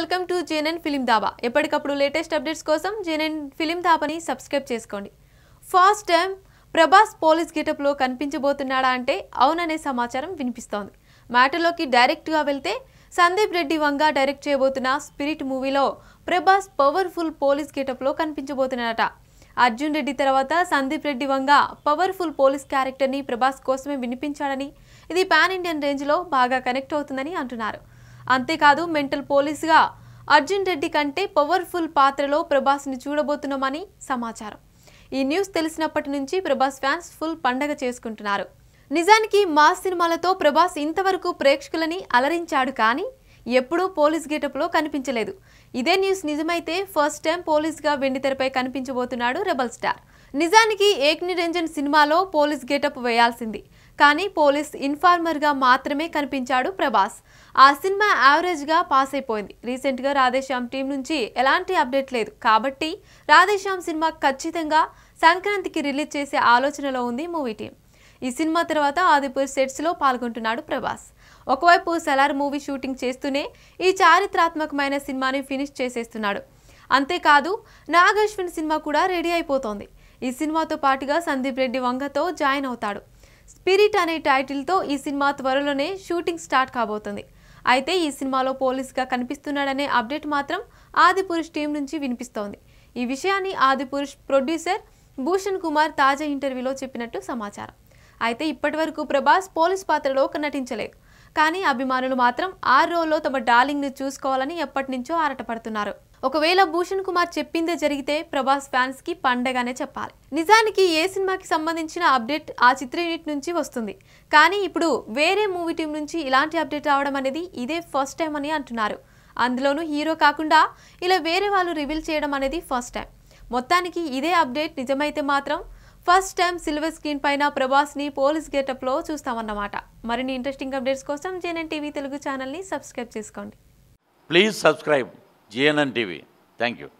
welcome to JNN film Dhaba ఎప్పటికప్పుడు latest updates కోసం JNN film దాబాని సబ్స్క్రైబ్ చేసుకోండి ఫస్ట్ టైం ప్రభాస్ పోలీస్ గెటప్లో కనిపించబోతున్నాడా అంటే అవుననే సమాచారం వినిపిస్తోంది మ్యాటర్లోకి డైరెక్ట్గా వెళ్తే సందీప్ రెడ్డి వంగ డైరెక్ట్ చేయబోతున్న స్పిరిట్ మూవీలో ప్రభాస్ పవర్ఫుల్ పోలీస్ గెటప్లో కనిపించబోతున్నాడట అర్జున్ రెడ్డి తర్వాత సందీప్ రెడ్డి వంగ పవర్ఫుల్ పోలీస్ క్యారెక్టర్ని ప్రభాస్ కోసమే వినిపించాడని ఇది పాన్ ఇండియన్ రేంజ్లో బాగా కనెక్ట్ అవుతుందని అంటున్నారు అంతేకాదు మెంటల్ పోలీస్గా అర్జున్ రెడ్డి కంటే పవర్ఫుల్ పాత్రలో ప్రభాస్ని చూడబోతున్నామని సమాచారం ఈ న్యూస్ తెలిసినప్పటి నుంచి ప్రభాస్ ఫ్యాన్స్ ఫుల్ పండగ చేసుకుంటున్నారు నిజానికి మా సినిమాలతో ప్రభాస్ ఇంతవరకు ప్రేక్షకులని అలరించాడు కానీ ఎప్పుడూ పోలీస్ గేటప్లో కనిపించలేదు ఇదే న్యూస్ నిజమైతే ఫస్ట్ టైం పోలీస్గా వెండితెరపై కనిపించబోతున్నాడు రెబల్ స్టార్ నిజానికి ఏక్ని రంజన్ సినిమాలో పోలీస్ గేటప్ వేయాల్సింది కానీ పోలీస్ ఇన్ఫార్మర్గా మాత్రమే కనిపించాడు ప్రభాస్ ఆ సినిమా యావరేజ్గా పాస్ అయిపోయింది రీసెంట్గా రాధేశ్యామ్ టీం నుంచి ఎలాంటి అప్డేట్ లేదు కాబట్టి రాధేశ్యామ్ సినిమా ఖచ్చితంగా సంక్రాంతికి రిలీజ్ చేసే ఆలోచనలో ఉంది మూవీ టీం ఈ సినిమా తర్వాత ఆదిపూర్ సెట్స్లో పాల్గొంటున్నాడు ప్రభాస్ ఒకవైపు సెలార్ మూవీ షూటింగ్ చేస్తూనే ఈ చారిత్రాత్మకమైన సినిమాని ఫినిష్ చేసేస్తున్నాడు అంతేకాదు నాగశ్విన్ సినిమా కూడా రెడీ అయిపోతోంది ఈ సినిమాతో పాటుగా సందీప్ రెడ్డి వంగతో జాయిన్ అవుతాడు స్పిరిట్ అనే టైటిల్తో ఈ సినిమా త్వరలోనే షూటింగ్ స్టార్ట్ కాబోతుంది అయితే ఈ సినిమాలో పోలీస్గా కనిపిస్తున్నాడనే అప్డేట్ మాత్రం ఆదిపురుష్ టీం నుంచి వినిపిస్తోంది ఈ విషయాన్ని ఆదిపురుష్ ప్రొడ్యూసర్ భూషణ్ కుమార్ తాజా ఇంటర్వ్యూలో చెప్పినట్టు సమాచారం అయితే ఇప్పటి వరకు ప్రభాస్ పోలీస్ పాత్రలో నటించలేదు కానీ అభిమానులు మాత్రం ఆరు రోజుల్లో తమ ని చూసుకోవాలని ఎప్పటి నుంచో ఆరటపడుతున్నారు ఒకవేళ భూషణ్ కుమార్ చెప్పిందే జరిగితే ప్రభాస్ ఫ్యాన్స్ కి పండగానే చెప్పాలి నిజానికి ఏ సినిమాకి సంబంధించిన అప్డేట్ ఆ చిత్ర యూనిట్ నుంచి వస్తుంది కానీ ఇప్పుడు వేరే మూవీ టీం నుంచి ఇలాంటి అప్డేట్ రావడం అనేది ఇదే ఫస్ట్ టైం అని అంటున్నారు అందులోనూ హీరో కాకుండా ఇలా వేరే వాళ్ళు రివీల్ చేయడం అనేది ఫస్ట్ టైం మొత్తానికి ఇదే అప్డేట్ నిజమైతే మాత్రం ఫస్ట్ టైం సిల్వర్ స్క్రీన్ పైన ప్రభాస్ని పోలీస్ గేటప్లో చూస్తామన్నమాట మరిన్ని ఇంట్రెస్టింగ్ అప్డేట్స్ కోసం జేఎన్ఎన్ టీవీ తెలుగు ఛానల్ని సబ్స్క్రైబ్ చేసుకోండి please subscribe JNN TV thank you